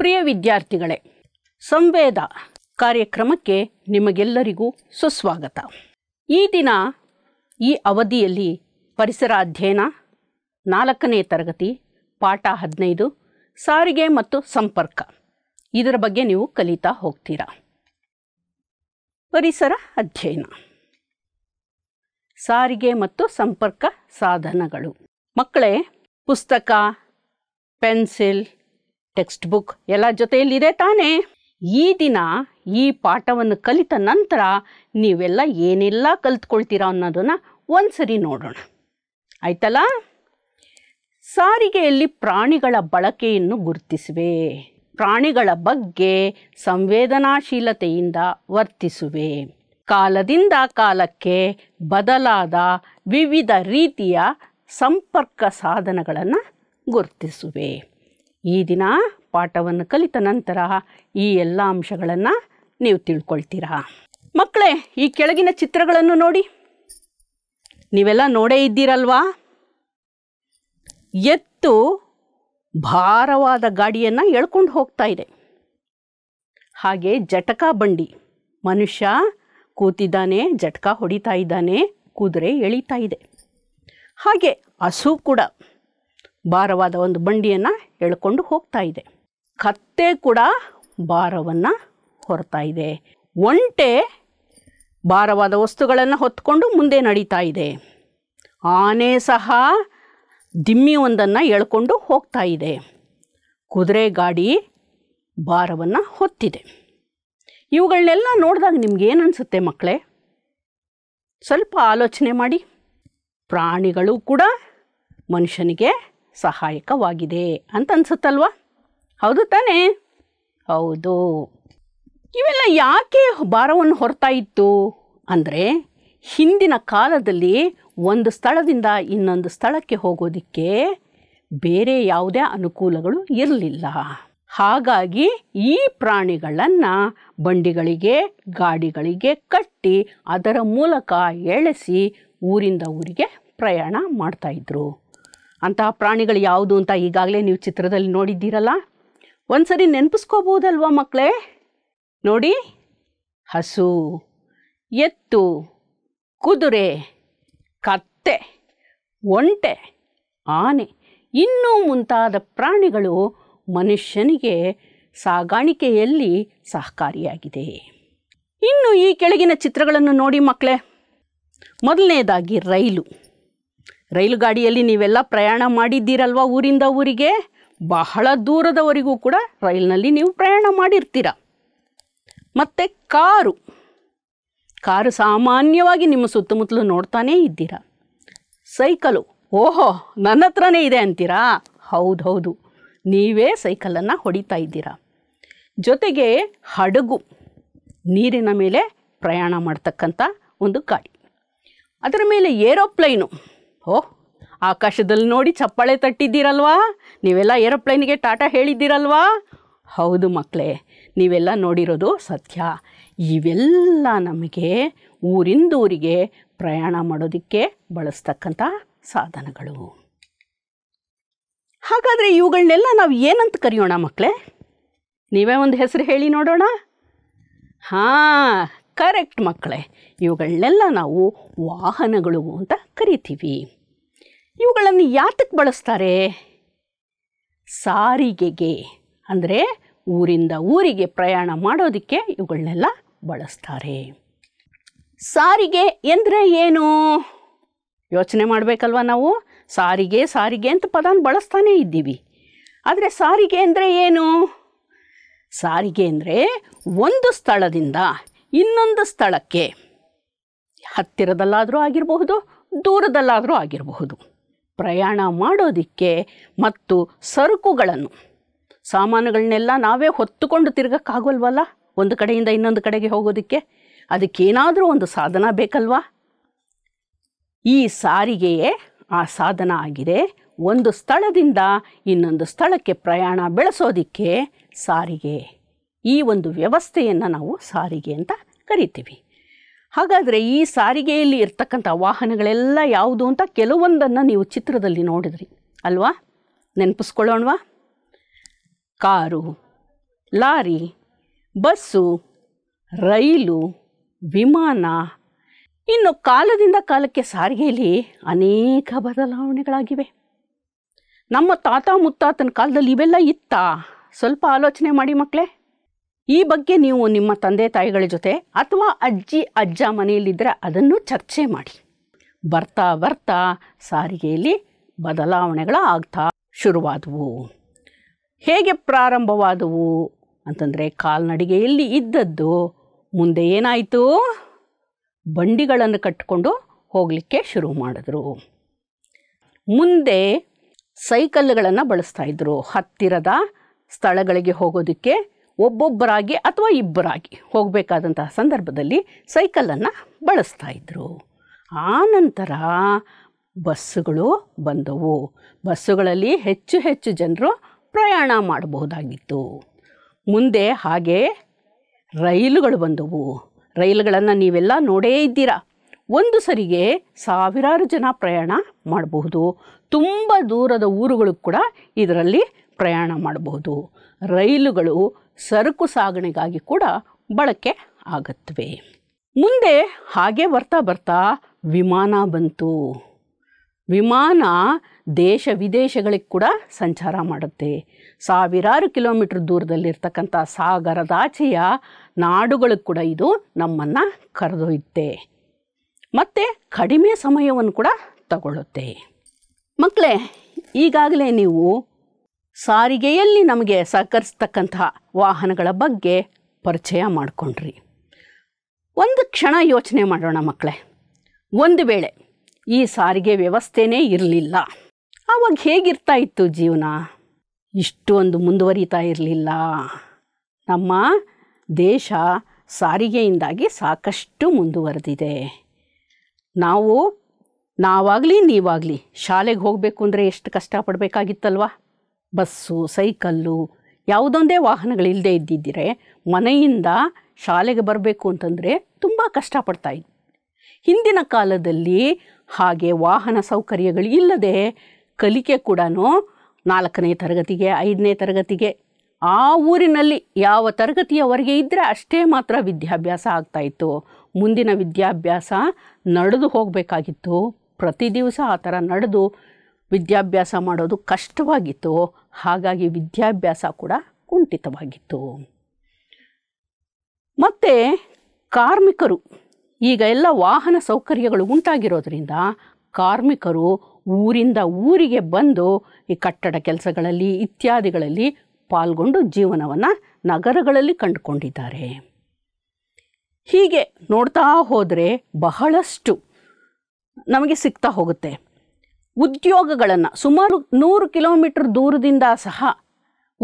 ಪ್ರಿಯ ವಿದ್ಯಾರ್ಥಿಗಳೇ ಸಂವೇದ ಕಾರ್ಯಕ್ರಮಕ್ಕೆ ನಿಮಗೆಲ್ಲರಿಗೂ ಸುಸ್ವಾಗತ ಈ ದಿನ ಈ ಅವಧಿಯಲ್ಲಿ ಪರಿಸರ ಅಧ್ಯಯನ ನಾಲ್ಕನೇ ತರಗತಿ ಪಾಠ ಹದಿನೈದು ಸಾರಿಗೆ ಮತ್ತು ಸಂಪರ್ಕ ಇದರ ಬಗ್ಗೆ ನೀವು ಕಲಿತಾ ಹೋಗ್ತೀರಾ ಪರಿಸರ ಅಧ್ಯಯನ ಸಾರಿಗೆ ಮತ್ತು ಸಂಪರ್ಕ ಸಾಧನಗಳು ಮಕ್ಕಳೇ ಪುಸ್ತಕ ಪೆನ್ಸಿಲ್ ಟೆಕ್ಸ್ಟ್ ಬುಕ್ ಎಲ್ಲ ಜೊತೆಯಲ್ಲಿದೆ ತಾನೇ ಈ ದಿನ ಈ ಪಾಠವನ್ನು ಕಲಿತ ನಂತರ ನೀವೆಲ್ಲ ಏನೆಲ್ಲ ಕಲಿತ್ಕೊಳ್ತೀರಾ ಅನ್ನೋದನ್ನು ಒಂದ್ಸರಿ ನೋಡೋಣ ಆಯ್ತಲ್ಲ ಸಾರಿಗೆಯಲ್ಲಿ ಪ್ರಾಣಿಗಳ ಬಳಕೆಯನ್ನು ಗುರುತಿಸುವೆ ಪ್ರಾಣಿಗಳ ಬಗ್ಗೆ ಸಂವೇದನಾಶೀಲತೆಯಿಂದ ವರ್ತಿಸುವೆ ಕಾಲದಿಂದ ಕಾಲಕ್ಕೆ ಬದಲಾದ ವಿವಿಧ ರೀತಿಯ ಸಂಪರ್ಕ ಸಾಧನಗಳನ್ನು ಗುರುತಿಸುವೆ ಈ ದಿನ ಪಾಠವನ್ನು ಕಲಿತ ನಂತರ ಈ ಎಲ್ಲ ಅಂಶಗಳನ್ನು ನೀವು ತಿಳ್ಕೊಳ್ತೀರಾ ಮಕ್ಕಳೇ ಈ ಕೆಳಗಿನ ಚಿತ್ರಗಳನ್ನು ನೋಡಿ ನೀವೆಲ್ಲ ನೋಡೇ ಇದ್ದೀರಲ್ವಾ ಎತ್ತು ಭಾರವಾದ ಗಾಡಿಯನ್ನು ಎಳ್ಕೊಂಡು ಹೋಗ್ತಾ ಇದೆ ಹಾಗೆ ಜಟಕ ಬಂಡಿ ಮನುಷ್ಯ ಕೂತಿದ್ದಾನೆ ಜಟಕ ಹೊಡಿತಾ ಇದ್ದಾನೆ ಕುದುರೆ ಎಳಿತಾ ಇದೆ ಹಾಗೆ ಹಸು ಕೂಡ ಭಾರವಾದ ಒಂದು ಬಂಡಿಯನ್ನು ಎಳ್ಕೊಂಡು ಹೋಗ್ತಾ ಇದೆ ಕತ್ತೆ ಕೂಡ ಭಾರವನ್ನು ಹೊರತಾ ಇದೆ ಒಂಟೆ ಭಾರವಾದ ವಸ್ತುಗಳನ್ನು ಹೊತ್ಕೊಂಡು ಮುಂದೆ ನಡೀತಾ ಇದೆ ಆನೆ ಸಹ ದಿಮ್ಮಿ ಒಂದನ್ನು ಎಳ್ಕೊಂಡು ಹೋಗ್ತಾ ಇದೆ ಕುದುರೆ ಗಾಡಿ ಭಾರವನ್ನು ಹೊತ್ತಿದೆ ಇವುಗಳನ್ನೆಲ್ಲ ನೋಡಿದಾಗ ನಿಮ್ಗೇನು ಅನಿಸುತ್ತೆ ಮಕ್ಕಳೇ ಸ್ವಲ್ಪ ಆಲೋಚನೆ ಮಾಡಿ ಪ್ರಾಣಿಗಳು ಕೂಡ ಮನುಷ್ಯನಿಗೆ ಸಹಾಯಕವಾಗಿದೆ ಅಂತ ಅನ್ಸುತ್ತಲ್ವಾ ಹೌದು ತಾನೇ ಹೌದು ಇವೆಲ್ಲ ಯಾಕೆ ಭಾರವನ್ನು ಹೊರತಾ ಇತ್ತು ಅಂದರೆ ಹಿಂದಿನ ಕಾಲದಲ್ಲಿ ಒಂದು ಸ್ಥಳದಿಂದ ಇನ್ನೊಂದು ಸ್ಥಳಕ್ಕೆ ಹೋಗೋದಕ್ಕೆ ಬೇರೆ ಯಾವುದೇ ಅನುಕೂಲಗಳು ಇರಲಿಲ್ಲ ಹಾಗಾಗಿ ಈ ಪ್ರಾಣಿಗಳನ್ನು ಬಂಡಿಗಳಿಗೆ ಗಾಡಿಗಳಿಗೆ ಕಟ್ಟಿ ಅದರ ಮೂಲಕ ಎಳೆಸಿ ಊರಿಂದ ಊರಿಗೆ ಪ್ರಯಾಣ ಮಾಡ್ತಾಯಿದ್ರು ಅಂತಹ ಪ್ರಾಣಿಗಳು ಯಾವುದು ಅಂತ ಈಗಾಗಲೇ ನೀವು ಚಿತ್ರದಲ್ಲಿ ನೋಡಿದ್ದೀರಲ್ಲ ಒಂದು ಸರಿ ನೆನಪಿಸ್ಕೋಬೋದಲ್ವ ಮಕ್ಕಳೇ ನೋಡಿ ಹಸು ಎತ್ತು ಕುದುರೆ ಕತ್ತೆ ಒಂಟೆ ಆನೆ ಇನ್ನೂ ಮುಂತಾದ ಪ್ರಾಣಿಗಳು ಮನುಷ್ಯನಿಗೆ ಸಾಗಾಣಿಕೆಯಲ್ಲಿ ಸಹಕಾರಿಯಾಗಿದೆ ಇನ್ನು ಈ ಕೆಳಗಿನ ಚಿತ್ರಗಳನ್ನು ನೋಡಿ ಮಕ್ಕಳೇ ಮೊದಲನೇದಾಗಿ ರೈಲು ರೈಲು ಗಾಡಿಯಲ್ಲಿ ನೀವೆಲ್ಲ ಪ್ರಯಾಣ ಮಾಡಿದ್ದೀರಲ್ವ ಊರಿಂದ ಊರಿಗೆ ಬಹಳ ದೂರದವರೆಗೂ ಕೂಡ ರೈಲಿನಲ್ಲಿ ನೀವು ಪ್ರಯಾಣ ಮಾಡಿರ್ತೀರ ಮತ್ತು ಕಾರು ಕಾರು ಸಾಮಾನ್ಯವಾಗಿ ನಿಮ್ಮ ಸುತ್ತಮುತ್ತಲು ನೋಡ್ತಾನೇ ಇದ್ದೀರಾ ಸೈಕಲು ಓಹೋ ನನ್ನ ಹತ್ರನೇ ಇದೆ ಅಂತೀರಾ ಹೌದು ಹೌದು ನೀವೇ ಸೈಕಲನ್ನು ಹೊಡಿತಾ ಇದ್ದೀರಾ ಜೊತೆಗೆ ಹಡಗು ನೀರಿನ ಮೇಲೆ ಪ್ರಯಾಣ ಮಾಡ್ತಕ್ಕಂಥ ಒಂದು ಗಾಡಿ ಅದರ ಮೇಲೆ ಏರೋಪ್ಲೈನು ಹೋ ಆಕಾಶದಲ್ಲಿ ನೋಡಿ ಚಪ್ಪಾಳೆ ತಟ್ಟಿದ್ದೀರಲ್ವಾ ನೀವೆಲ್ಲ ಏರೋಪ್ಲೇನಿಗೆ ಟಾಟಾ ಹೇಳಿದ್ದೀರಲ್ವಾ ಹೌದು ಮಕ್ಕಳೇ ನೀವೆಲ್ಲ ನೋಡಿರೋದು ಸತ್ಯ ಇವೆಲ್ಲ ನಮಗೆ ಊರಿಂದ ಊರಿಗೆ ಪ್ರಯಾಣ ಮಾಡೋದಕ್ಕೆ ಬಳಸ್ತಕ್ಕಂಥ ಸಾಧನಗಳು ಹಾಗಾದರೆ ಇವುಗಳನ್ನೆಲ್ಲ ನಾವು ಏನಂತ ಕರೆಯೋಣ ಮಕ್ಕಳೇ ನೀವೇ ಒಂದು ಹೆಸರು ಹೇಳಿ ನೋಡೋಣ ಹಾಂ ಕರೆಕ್ಟ್ ಮಕ್ಕಳೇ ಇವುಗಳನ್ನೆಲ್ಲ ನಾವು ವಾಹನಗಳು ಅಂತ ಕರಿತೀವಿ ಇವುಗಳನ್ನು ಯಾತಕ್ಕೆ ಬಳಸ್ತಾರೆ ಸಾರಿಗೆಗೆ ಅಂದರೆ ಊರಿಂದ ಊರಿಗೆ ಪ್ರಯಾಣ ಮಾಡೋದಕ್ಕೆ ಇವುಗಳನ್ನೆಲ್ಲ ಬಳಸ್ತಾರೆ ಸಾರಿಗೆ ಎಂದರೆ ಏನು ಯೋಚನೆ ಮಾಡಬೇಕಲ್ವ ನಾವು ಸಾರಿಗೆ ಸಾರಿಗೆ ಅಂತ ಪದಾನ ಬಳಸ್ತಾನೇ ಇದ್ದೀವಿ ಆದರೆ ಸಾರಿಗೆ ಅಂದರೆ ಏನು ಸಾರಿಗೆ ಅಂದರೆ ಒಂದು ಸ್ಥಳದಿಂದ ಇನ್ನೊಂದು ಸ್ಥಳಕ್ಕೆ ಹತ್ತಿರದಲ್ಲಾದರೂ ಆಗಿರಬಹುದು ದೂರದಲ್ಲಾದರೂ ಆಗಿರಬಹುದು ಪ್ರಯಾಣ ಮಾಡೋದಕ್ಕೆ ಮತ್ತು ಸರಕುಗಳನ್ನು ಸಾಮಾನುಗಳನ್ನೆಲ್ಲ ನಾವೇ ಹೊತ್ತುಕೊಂಡು ತಿರ್ಗಕ್ಕಾಗೋಲ್ವಲ್ಲ ಒಂದು ಕಡೆಯಿಂದ ಇನ್ನೊಂದು ಕಡೆಗೆ ಹೋಗೋದಕ್ಕೆ ಅದಕ್ಕೇನಾದರೂ ಒಂದು ಸಾಧನ ಬೇಕಲ್ವಾ ಈ ಸಾರಿಗೆಯೇ ಆ ಸಾಧನ ಆಗಿದೆ ಒಂದು ಸ್ಥಳದಿಂದ ಇನ್ನೊಂದು ಸ್ಥಳಕ್ಕೆ ಪ್ರಯಾಣ ಬೆಳೆಸೋದಿಕ್ಕೆ ಸಾರಿಗೆ ಈ ಒಂದು ವ್ಯವಸ್ಥೆಯನ್ನು ನಾವು ಸಾರಿಗೆ ಅಂತ ಕರಿತೀವಿ ಹಾಗಾದರೆ ಈ ಸಾರಿಗೆಯಲ್ಲಿ ಇರ್ತಕ್ಕಂಥ ವಾಹನಗಳೆಲ್ಲ ಯಾವುದು ಅಂತ ಕೆಲವೊಂದನ್ನು ನೀವು ಚಿತ್ರದಲ್ಲಿ ನೋಡಿದ್ರಿ ಅಲ್ವಾ ನೆನಪಿಸ್ಕೊಳ್ಳೋಣವಾ ಕಾರು ಲಾರಿ ಬಸ್ಸು ರೈಲು ವಿಮಾನ ಇನ್ನು ಕಾಲದಿಂದ ಕಾಲಕ್ಕೆ ಸಾರಿಗೆಯಲ್ಲಿ ಅನೇಕ ಬದಲಾವಣೆಗಳಾಗಿವೆ ನಮ್ಮ ತಾತ ಮುತ್ತಾತನ ಕಾಲದಲ್ಲಿ ಇವೆಲ್ಲ ಇತ್ತಾ ಸ್ವಲ್ಪ ಆಲೋಚನೆ ಮಾಡಿ ಮಕ್ಕಳೇ ಈ ಬಗ್ಗೆ ನೀವು ನಿಮ್ಮ ತಂದೆ ತಾಯಿಗಳ ಜೊತೆ ಅಥವಾ ಅಜ್ಜಿ ಅಜ್ಜ ಮನೆಯಲ್ಲಿದ್ದರೆ ಅದನ್ನು ಚರ್ಚೆ ಮಾಡಿ ಬರ್ತಾ ಬರ್ತಾ ಸಾರಿಗೆಯಲ್ಲಿ ಬದಲಾವಣೆಗಳು ಆಗ್ತಾ ಶುರುವಾದವು ಹೇಗೆ ಪ್ರಾರಂಭವಾದವು ಅಂತಂದರೆ ಕಾಲ್ನಡಿಗೆಯಲ್ಲಿ ಇದ್ದದ್ದು ಮುಂದೆ ಏನಾಯಿತು ಬಂಡಿಗಳನ್ನು ಕಟ್ಟಿಕೊಂಡು ಹೋಗಲಿಕ್ಕೆ ಶುರು ಮಾಡಿದ್ರು ಮುಂದೆ ಸೈಕಲ್ಗಳನ್ನು ಬಳಸ್ತಾ ಇದ್ದರು ಹತ್ತಿರದ ಸ್ಥಳಗಳಿಗೆ ಹೋಗೋದಕ್ಕೆ ಒಬ್ಬೊಬ್ಬರಾಗಿ ಅಥವಾ ಇಬ್ಬರಾಗಿ ಹೋಗಬೇಕಾದಂತಹ ಸಂದರ್ಭದಲ್ಲಿ ಸೈಕಲನ್ನು ಬಳಸ್ತಾ ಇದ್ದರು ಆನಂತರ ಬಸ್ಸುಗಳು ಬಂದವು ಬಸ್ಸುಗಳಲ್ಲಿ ಹೆಚ್ಚು ಹೆಚ್ಚು ಜನರು ಪ್ರಯಾಣ ಮಾಡಬಹುದಾಗಿತ್ತು ಮುಂದೆ ಹಾಗೆ ರೈಲುಗಳು ಬಂದವು ರೈಲುಗಳನ್ನು ನೀವೆಲ್ಲ ನೋಡೇ ಇದ್ದೀರಾ ಒಂದು ಸರಿಗೆ ಸಾವಿರಾರು ಜನ ಪ್ರಯಾಣ ಮಾಡಬಹುದು ತುಂಬ ದೂರದ ಊರುಗಳು ಕೂಡ ಇದರಲ್ಲಿ ಪ್ರಯಾಣ ಮಾಡಬಹುದು ರೈಲುಗಳು ಸರಕು ಸಾಗಣೆಗಾಗಿ ಕೂಡ ಬಳಕೆ ಆಗತ್ವೆ ಮುಂದೆ ಹಾಗೆ ಬರ್ತಾ ಬರ್ತಾ ವಿಮಾನ ಬಂತು ವಿಮಾನ ದೇಶ ವಿದೇಶಗಳಿಗೆ ಕೂಡ ಸಂಚಾರ ಮಾಡುತ್ತೆ ಸಾವಿರಾರು ಕಿಲೋಮೀಟ್ರ್ ದೂರದಲ್ಲಿರ್ತಕ್ಕಂಥ ಸಾಗರದಾಚೆಯ ನಾಡುಗಳಿಗೆ ಕೂಡ ಇದು ನಮ್ಮನ್ನು ಕರೆದೊಯ್ಯುತ್ತೆ ಮತ್ತು ಕಡಿಮೆ ಸಮಯವನ್ನು ಕೂಡ ತಗೊಳ್ಳುತ್ತೆ ಮಕ್ಕಳೇ ಈಗಾಗಲೇ ನೀವು ಸಾರಿಗೆಯಲ್ಲಿ ನಮಗೆ ಸಹಕರಿಸ್ತಕ್ಕಂತಹ ವಾಹನಗಳ ಬಗ್ಗೆ ಪರಿಚಯ ಮಾಡಿಕೊಂಡ್ರಿ ಒಂದು ಕ್ಷಣ ಯೋಚನೆ ಮಾಡೋಣ ಮಕ್ಕಳೇ ಒಂದು ವೇಳೆ ಈ ಸಾರಿಗೆ ವ್ಯವಸ್ಥೆನೇ ಇರಲಿಲ್ಲ ಆವಾಗ ಹೇಗಿರ್ತಾ ಇತ್ತು ಜೀವನ ಇಷ್ಟು ಒಂದು ಮುಂದುವರಿತಾ ಇರಲಿಲ್ಲ ನಮ್ಮ ದೇಶ ಸಾರಿಗೆಯಿಂದಾಗಿ ಸಾಕಷ್ಟು ಮುಂದುವರೆದಿದೆ ನಾವು ನಾವಾಗಲಿ ನೀವಾಗಲಿ ಶಾಲೆಗೆ ಹೋಗಬೇಕು ಅಂದರೆ ಎಷ್ಟು ಕಷ್ಟಪಡಬೇಕಾಗಿತ್ತಲ್ವಾ ಬಸ್ಸು ಸೈಕಲ್ಲು ಯಾವುದೊಂದೇ ವಾಹನಗಳಿಲ್ಲದೆ ಇದ್ದಿದ್ದರೆ ಮನೆಯಿಂದ ಶಾಲೆಗೆ ಬರಬೇಕು ಅಂತಂದರೆ ತುಂಬ ಕಷ್ಟಪಡ್ತಾ ಹಿಂದಿನ ಕಾಲದಲ್ಲಿ ಹಾಗೆ ವಾಹನ ಸೌಕರ್ಯಗಳು ಇಲ್ಲದೆ ಕಲಿಕೆ ಕೂಡ ನಾಲ್ಕನೇ ತರಗತಿಗೆ ಐದನೇ ತರಗತಿಗೆ ಆ ಊರಿನಲ್ಲಿ ಯಾವ ತರಗತಿಯವರೆಗೆ ಇದ್ದರೆ ಅಷ್ಟೇ ಮಾತ್ರ ವಿದ್ಯಾಭ್ಯಾಸ ಆಗ್ತಾಯಿತ್ತು ಮುಂದಿನ ವಿದ್ಯಾಭ್ಯಾಸ ನಡೆದು ಹೋಗಬೇಕಾಗಿತ್ತು ಪ್ರತಿ ದಿವಸ ಆ ಥರ ನಡೆದು ವಿದ್ಯಾಭ್ಯಾಸ ಮಾಡೋದು ಕಷ್ಟವಾಗಿತ್ತು ಹಾಗಾಗಿ ವಿದ್ಯಾಭ್ಯಾಸ ಕೂಡ ಕುಂಠಿತವಾಗಿತ್ತು ಮತ್ತು ಕಾರ್ಮಿಕರು ಈಗ ಎಲ್ಲ ವಾಹನ ಸೌಕರ್ಯಗಳು ಉಂಟಾಗಿರೋದ್ರಿಂದ ಕಾರ್ಮಿಕರು ಊರಿಂದ ಊರಿಗೆ ಬಂದು ಈ ಕಟ್ಟಡ ಕೆಲಸಗಳಲ್ಲಿ ಇತ್ಯಾದಿಗಳಲ್ಲಿ ಪಾಲ್ಗೊಂಡು ಜೀವನವನ್ನು ನಗರಗಳಲ್ಲಿ ಕಂಡುಕೊಂಡಿದ್ದಾರೆ ಹೀಗೆ ನೋಡ್ತಾ ಹೋದರೆ ಬಹಳಷ್ಟು ನಮಗೆ ಸಿಗ್ತಾ ಹೋಗುತ್ತೆ ಉದ್ಯೋಗಗಳನ್ನು ಸುಮಾರು ನೂರು ಕಿಲೋಮೀಟರ್ ದೂರದಿಂದ ಸಹ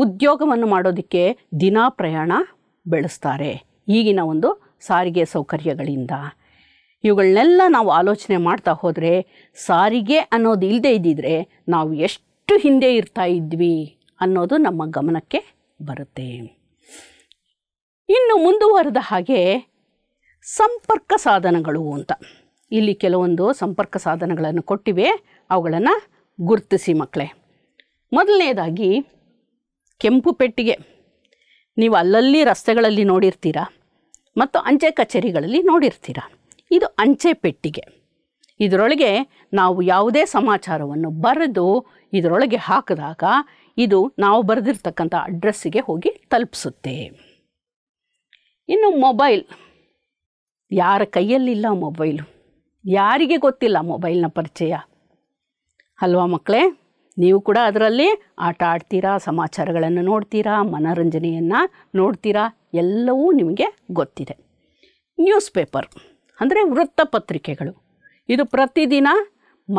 ಉದ್ಯೋಗವನ್ನು ಮಾಡೋದಕ್ಕೆ ದಿನ ಪ್ರಯಾಣ ಬೆಳೆಸ್ತಾರೆ ಈಗಿನ ಒಂದು ಸಾರಿಗೆ ಸೌಕರ್ಯಗಳಿಂದ ಇವುಗಳನ್ನೆಲ್ಲ ನಾವು ಆಲೋಚನೆ ಮಾಡ್ತಾ ಹೋದರೆ ಸಾರಿಗೆ ಅನ್ನೋದು ಇಲ್ಲದೇ ಇದ್ದಿದ್ರೆ ನಾವು ಎಷ್ಟು ಹಿಂದೆ ಇರ್ತಾ ಇದ್ವಿ ಅನ್ನೋದು ನಮ್ಮ ಗಮನಕ್ಕೆ ಬರುತ್ತೆ ಇನ್ನು ಮುಂದುವರೆದ ಹಾಗೆ ಸಂಪರ್ಕ ಸಾಧನಗಳು ಅಂತ ಇಲ್ಲಿ ಕೆಲವೊಂದು ಸಂಪರ್ಕ ಸಾಧನಗಳನ್ನು ಕೊಟ್ಟಿವೆ ಅವುಗಳನ್ನು ಗುರುತಿಸಿ ಮಕ್ಕಳೇ ಮೊದಲನೇದಾಗಿ ಕೆಂಪು ಪೆಟ್ಟಿಗೆ ನೀವು ಅಲ್ಲಲ್ಲಿ ರಸ್ತೆಗಳಲ್ಲಿ ನೋಡಿರ್ತೀರ ಮತ್ತು ಅಂಚೆ ಕಚೇರಿಗಳಲ್ಲಿ ನೋಡಿರ್ತೀರ ಇದು ಅಂಚೆ ಪೆಟ್ಟಿಗೆ ಇದರೊಳಗೆ ನಾವು ಯಾವುದೇ ಸಮಾಚಾರವನ್ನು ಬರೆದು ಇದರೊಳಗೆ ಹಾಕಿದಾಗ ಇದು ನಾವು ಬರೆದಿರ್ತಕ್ಕಂಥ ಅಡ್ರೆಸ್ಸಿಗೆ ಹೋಗಿ ತಲುಪಿಸುತ್ತೆ ಇನ್ನು ಮೊಬೈಲ್ ಯಾರ ಕೈಯಲ್ಲಿಲ್ಲ ಮೊಬೈಲು ಯಾರಿಗೆ ಗೊತ್ತಿಲ್ಲ ಮೊಬೈಲ್ನ ಪರಿಚಯ ಅಲ್ವಾ ಮಕ್ಕಳೇ ನೀವು ಕೂಡ ಅದರಲ್ಲಿ ಆಟ ಆಡ್ತೀರಾ ಸಮಾಚಾರಗಳನ್ನು ನೋಡ್ತೀರಾ ಮನೋರಂಜನೆಯನ್ನು ನೋಡ್ತೀರಾ ಎಲ್ಲವೂ ನಿಮಗೆ ಗೊತ್ತಿದೆ ನ್ಯೂಸ್ ಪೇಪರ್ ಅಂದರೆ ವೃತ್ತಪತ್ರಿಕೆಗಳು ಇದು ಪ್ರತಿದಿನ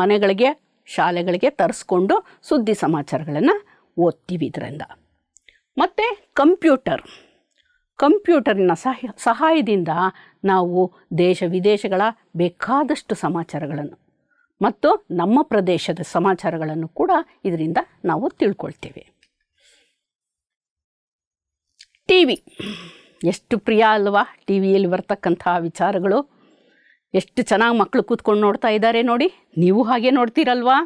ಮನೆಗಳಿಗೆ ಶಾಲೆಗಳಿಗೆ ತರಿಸ್ಕೊಂಡು ಸುದ್ದಿ ಸಮಾಚಾರಗಳನ್ನು ಓದ್ತೀವಿ ಇದರಿಂದ ಮತ್ತು ಕಂಪ್ಯೂಟರ್ ಕಂಪ್ಯೂಟರಿನ ಸಹ ಸಹಾಯದಿಂದ ನಾವು ದೇಶ ವಿದೇಶಗಳ ಬೇಕಾದಷ್ಟು ಸಮಾಚಾರಗಳನ್ನು ಮತ್ತು ನಮ್ಮ ಪ್ರದೇಶದ ಸಮಾಚಾರಗಳನ್ನು ಕೂಡ ಇದರಿಂದ ನಾವು ತಿಳ್ಕೊಳ್ತೇವೆ ಟಿ ವಿ ಎಷ್ಟು ಪ್ರಿಯ ಅಲ್ವಾ ಟಿ ವಿಯಲ್ಲಿ ಬರ್ತಕ್ಕಂತಹ ವಿಚಾರಗಳು ಎಷ್ಟು ಚೆನ್ನಾಗಿ ಮಕ್ಕಳು ಕೂತ್ಕೊಂಡು ನೋಡ್ತಾ ಇದ್ದಾರೆ ನೋಡಿ ನೀವು ಹಾಗೆ ನೋಡ್ತೀರಲ್ವಾ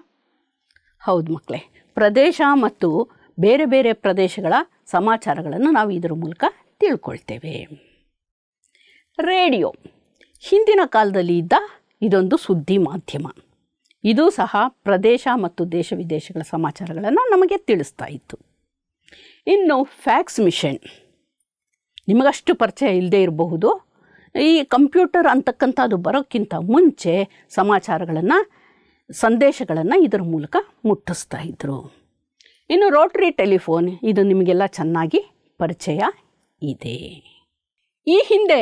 ಹೌದು ಮಕ್ಕಳೇ ಪ್ರದೇಶ ಮತ್ತು ಬೇರೆ ಬೇರೆ ಪ್ರದೇಶಗಳ ಸಮಾಚಾರಗಳನ್ನು ನಾವು ಇದರ ಮೂಲಕ ತಿಳ್ಕೊಳ್ತೇವೆ ರೇಡಿಯೋ ಹಿಂದಿನ ಕಾಲದಲ್ಲಿ ಇದ್ದ ಇದೊಂದು ಸುದ್ದಿ ಮಾಧ್ಯಮ ಇದು ಸಹ ಪ್ರದೇಶ ಮತ್ತು ದೇಶ ವಿದೇಶಗಳ ಸಮಾಚಾರಗಳನ್ನು ನಮಗೆ ತಿಳಿಸ್ತಾ ಇತ್ತು ಇನ್ನು ಫ್ಯಾಕ್ಸ್ ಮಿಷನ್ ನಿಮಗಷ್ಟು ಪರಿಚಯ ಇಲ್ಲದೆ ಇರಬಹುದು ಈ ಕಂಪ್ಯೂಟರ್ ಅಂತಕ್ಕಂಥದ್ದು ಬರೋಕ್ಕಿಂತ ಮುಂಚೆ ಸಮಾಚಾರಗಳನ್ನು ಸಂದೇಶಗಳನ್ನು ಇದರ ಮೂಲಕ ಮುಟ್ಟಿಸ್ತಾ ಇದ್ದರು ಇನ್ನು ರೋಟ್ರಿ ಟೆಲಿಫೋನ್ ಇದು ನಿಮಗೆಲ್ಲ ಚೆನ್ನಾಗಿ ಪರಿಚಯ ಇದೆ ಈ ಹಿಂದೆ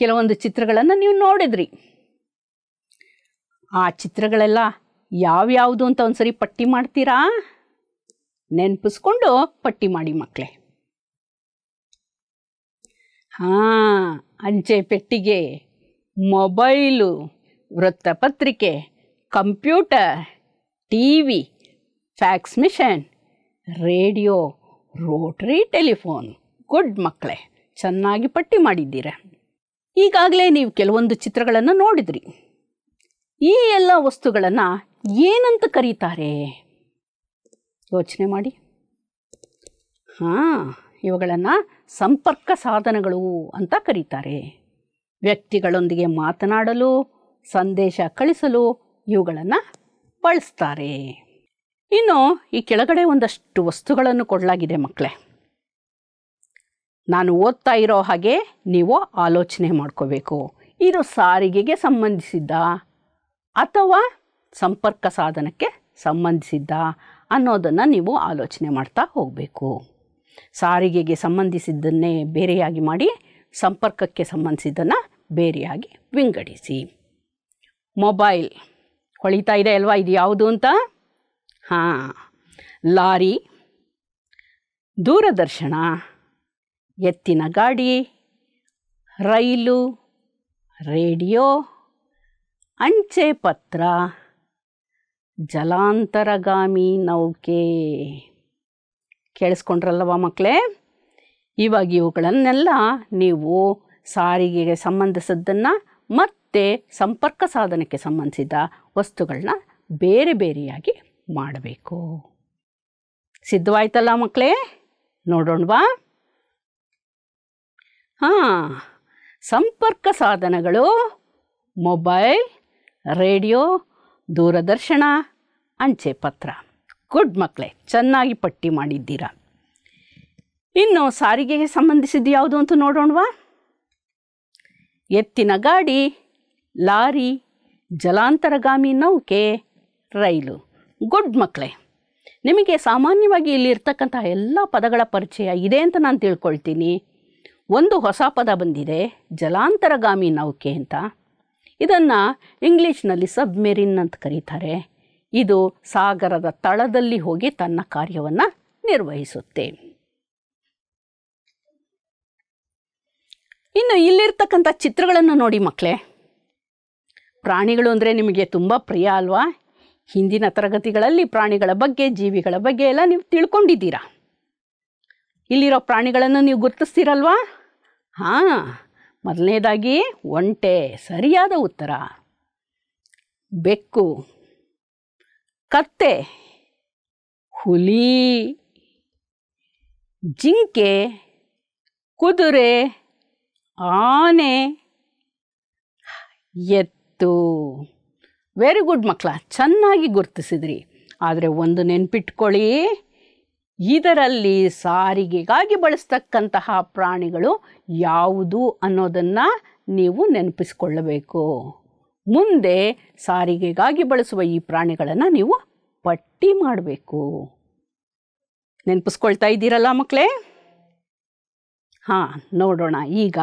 ಕೆಲವೊಂದು ಚಿತ್ರಗಳನ್ನು ನೀವು ನೋಡಿದ್ರಿ ಆ ಚಿತ್ರಗಳೆಲ್ಲ ಯಾವ್ಯಾವುದು ಅಂತ ಒಂದು ಸರಿ ಪಟ್ಟಿ ಮಾಡ್ತೀರಾ ನೆನಪಿಸ್ಕೊಂಡು ಪಟ್ಟಿ ಮಾಡಿ ಮಕ್ಕಳೇ ಹಾಂ ಅಂಚೆ ಪೆಟ್ಟಿಗೆ ಮೊಬೈಲು ವೃತ್ತಪತ್ರಿಕೆ computer T V fax machine radio rotary telephone good ಮಕ್ಕಳೇ ಚೆನ್ನಾಗಿ ಪಟ್ಟಿ ಮಾಡಿದ್ದೀರ ಈಗಾಗಲೇ ನೀವು ಕೆಲವೊಂದು ಚಿತ್ರಗಳನ್ನು ನೋಡಿದ್ರಿ ಈ ಎಲ್ಲ ವಸ್ತುಗಳನ್ನು ಏನಂತ ಕರೀತಾರೆ ಯೋಚನೆ ಮಾಡಿ ಹಾಂ ಇವುಗಳನ್ನು ಸಂಪರ್ಕ ಸಾಧನಗಳು ಅಂತ ಕರೀತಾರೆ ವ್ಯಕ್ತಿಗಳೊಂದಿಗೆ ಮಾತನಾಡಲು ಸಂದೇಶ ಕಳಿಸಲು ಇವುಗಳನ್ನು ಬಳಸ್ತಾರೆ ಇನ್ನು ಈ ಕೆಳಗಡೆ ಒಂದಷ್ಟು ವಸ್ತುಗಳನ್ನು ಕೊಡಲಾಗಿದೆ ಮಕ್ಕಳೇ ನಾನು ಓದ್ತಾ ಇರೋ ಹಾಗೆ ನೀವು ಆಲೋಚನೆ ಮಾಡ್ಕೋಬೇಕು ಇದು ಸಾರಿಗೆಗೆ ಸಂಬಂಧಿಸಿದ್ದ ಅಥವಾ ಸಂಪರ್ಕ ಸಾಧನಕ್ಕೆ ಸಂಬಂಧಿಸಿದ್ದ ಅನ್ನೋದನ್ನು ನೀವು ಆಲೋಚನೆ ಮಾಡ್ತಾ ಹೋಗಬೇಕು ಸಾರಿಗೆಗೆ ಸಂಬಂಧಿಸಿದ್ದನ್ನೇ ಬೇರೆಯಾಗಿ ಮಾಡಿ ಸಂಪರ್ಕಕ್ಕೆ ಸಂಬಂಧಿಸಿದ್ದನ್ನು ಬೇರೆಯಾಗಿ ವಿಂಗಡಿಸಿ ಮೊಬೈಲ್ ಹೊಳಿತಾ ಇದೆ ಅಲ್ವಾ ಇದು ಯಾವುದು ಅಂತ ಹಾಂ ಲಾರಿ ದೂರದರ್ಶನ ಎತ್ತಿನ ಗಾಡಿ ರೈಲು ರೇಡಿಯೋ ಅಂಚೆ ಪತ್ರ ಜಲಾಂತರಗಾಮಿ ನೌಕೆ ಕೇಳಿಸ್ಕೊಂಡ್ರಲ್ಲವ ಮಕ್ಕಳೇ ಇವಾಗ ಇವುಗಳನ್ನೆಲ್ಲ ನೀವು ಸಾರಿಗೆಗೆ ಸಂಬಂಧಿಸಿದ್ದನ್ನು ಮತ್ತೆ ಸಂಪರ್ಕ ಸಾಧನಕ್ಕೆ ಸಂಬಂಧಿಸಿದ ವಸ್ತುಗಳನ್ನ ಬೇರೆ ಬೇರೆಯಾಗಿ ಮಾಡಬೇಕು ಸಿದ್ಧವಾಯ್ತಲ್ಲ ಮಕ್ಕಳೇ ನೋಡೋಣವಾ ಹಾಂ ಸಂಪರ್ಕ ಸಾಧನಗಳು ಮೊಬೈಲ್ ರೇಡಿಯೋ ದೂರದರ್ಶನ ಅಂಚೆ ಪತ್ರ ಗುಡ್ ಮಕ್ಕಳೇ ಚೆನ್ನಾಗಿ ಪಟ್ಟಿ ಮಾಡಿದ್ದೀರಾ ಇನ್ನು ಸಾರಿಗೆಗೆ ಸಂಬಂಧಿಸಿದ್ದು ಯಾವುದು ಅಂತ ನೋಡೋಣವಾ ಎತ್ತಿನ ಗಾಡಿ ಲಾರಿ ಜಲಾಂತರಗಾಮಿ ನೌಕೆ ರೈಲು ಗುಡ್ ಮಕ್ಕಳೇ ನಿಮಗೆ ಸಾಮಾನ್ಯವಾಗಿ ಇಲ್ಲಿರ್ತಕ್ಕಂತಹ ಎಲ್ಲ ಪದಗಳ ಪರಿಚಯ ಇದೆ ಅಂತ ನಾನು ತಿಳ್ಕೊಳ್ತೀನಿ ಒಂದು ಹೊಸ ಪದ ಬಂದಿದೆ ಜಲಾಂತರಗಾಮಿ ನೌಕೆ ಅಂತ ಇದನ್ನು ಇಂಗ್ಲೀಷ್ನಲ್ಲಿ ಸಬ್ಮೆರಿನ್ ಅಂತ ಕರೀತಾರೆ ಇದು ಸಾಗರದ ತಳದಲ್ಲಿ ಹೋಗಿ ತನ್ನ ಕಾರ್ಯವನ್ನು ನಿರ್ವಹಿಸುತ್ತೆ ಇನ್ನು ಇಲ್ಲಿರ್ತಕ್ಕಂಥ ಚಿತ್ರಗಳನ್ನು ನೋಡಿ ಮಕ್ಕಳೇ ಪ್ರಾಣಿಗಳು ಅಂದರೆ ನಿಮಗೆ ತುಂಬ ಪ್ರಿಯ ಅಲ್ವಾ ಹಿಂದಿನ ತರಗತಿಗಳಲ್ಲಿ ಪ್ರಾಣಿಗಳ ಬಗ್ಗೆ ಜೀವಿಗಳ ಬಗ್ಗೆ ಎಲ್ಲ ನೀವು ತಿಳ್ಕೊಂಡಿದ್ದೀರಾ ಇಲ್ಲಿರೋ ಪ್ರಾಣಿಗಳನ್ನು ನೀವು ಗುರುತಿಸ್ತೀರಲ್ವಾ ಹಾಂ ಮೊದಲನೇದಾಗಿ ಒಂಟೆ ಸರಿಯಾದ ಉತ್ತರ ಬೆಕ್ಕು ಕತ್ತೆ ಹುಲಿ ಜಿಂಕೆ ಕುದುರೆ ಆನೆ ಎತ್ತು ವೆರಿ ಗುಡ್ ಮಕ್ಕಳ ಚೆನ್ನಾಗಿ ಗುರ್ತಿಸಿದ್ರಿ ಆದರೆ ಒಂದು ನೆನ್ಪಿಟ್ಕೊಳ್ಳಿ ಇದರಲ್ಲಿ ಸಾರಿಗೆಗಾಗಿ ಬಳಸ್ತಕ್ಕಂತಹ ಪ್ರಾಣಿಗಳು ಯಾವುದು ಅನ್ನೋದನ್ನು ನೀವು ನೆನಪಿಸ್ಕೊಳ್ಳಬೇಕು ಮುಂದೆ ಸಾರಿಗೆಗಾಗಿ ಬಳಸುವ ಈ ಪ್ರಾಣಿಗಳನ್ನು ನೀವು ಪಟ್ಟಿ ಮಾಡಬೇಕು ನೆನಪಿಸ್ಕೊಳ್ತಾ ಇದ್ದೀರಲ್ಲ ಮಕ್ಕಳೇ ಹಾಂ ನೋಡೋಣ ಈಗ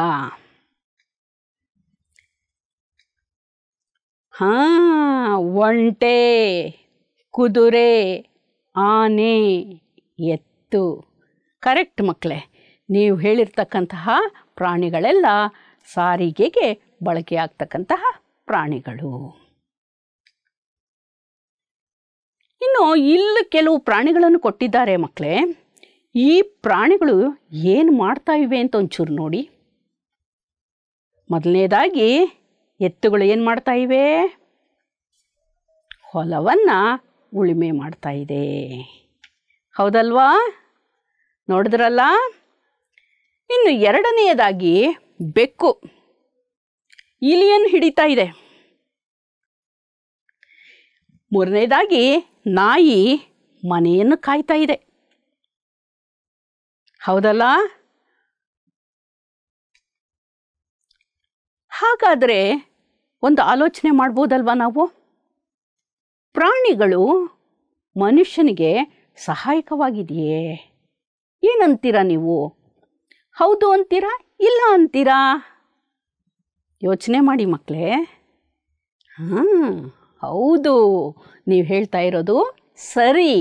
ಹಾಂ ಒಂಟೆ ಕುದುರೆ ಆನೆ ಎತ್ತು ಕರೆಕ್ಟ್ ಮಕ್ಕಳೇ ನೀವು ಹೇಳಿರ್ತಕ್ಕಂತಹ ಪ್ರಾಣಿಗಳೆಲ್ಲ ಸಾರಿಗೆಗೆ ಬಳಕೆಯಾಗ್ತಕ್ಕಂತಹ ಪ್ರಾಣಿಗಳು ಇನ್ನು ಇಲ್ಲಿ ಕೆಲವು ಪ್ರಾಣಿಗಳನ್ನು ಕೊಟ್ಟಿದ್ದಾರೆ ಮಕ್ಕಳೇ ಈ ಪ್ರಾಣಿಗಳು ಏನು ಮಾಡ್ತಾ ಇವೆ ಅಂತ ಒಂಚೂರು ನೋಡಿ ಮೊದಲನೇದಾಗಿ ಎತ್ತುಗಳು ಏನು ಮಾಡ್ತಾ ಇವೆ ಹೊಲವನ್ನು ಉಳುಮೆ ಮಾಡ್ತಾ ಇದೆ ಹೌದಲ್ವಾ ನೋಡಿದ್ರಲ್ಲ ಇನ್ನು ಎರಡನೆಯದಾಗಿ ಬೆಕ್ಕು ಇಲಿಯನ್ನು ಹಿಡಿತಾ ಇದೆ ಮೂರನೇದಾಗಿ ನಾಯಿ ಮನೆಯನ್ನು ಕಾಯ್ತಾ ಇದೆ ಹೌದಲ್ಲ ಹಾಗಾದರೆ ಒಂದು ಆಲೋಚನೆ ಮಾಡ್ಬೋದಲ್ವಾ ನಾವು ಪ್ರಾಣಿಗಳು ಮನುಷ್ಯನಿಗೆ ಸಹಾಯಕವಾಗಿದೆಯೇ ಏನಂತೀರಾ ನೀವು ಹೌದು ಅಂತೀರಾ ಇಲ್ಲ ಅಂತೀರಾ ಯೋಚನೆ ಮಾಡಿ ಮಕ್ಕಳೇ ಹಾಂ ಹೌದು ನೀವು ಹೇಳ್ತಾ ಇರೋದು ಸರಿ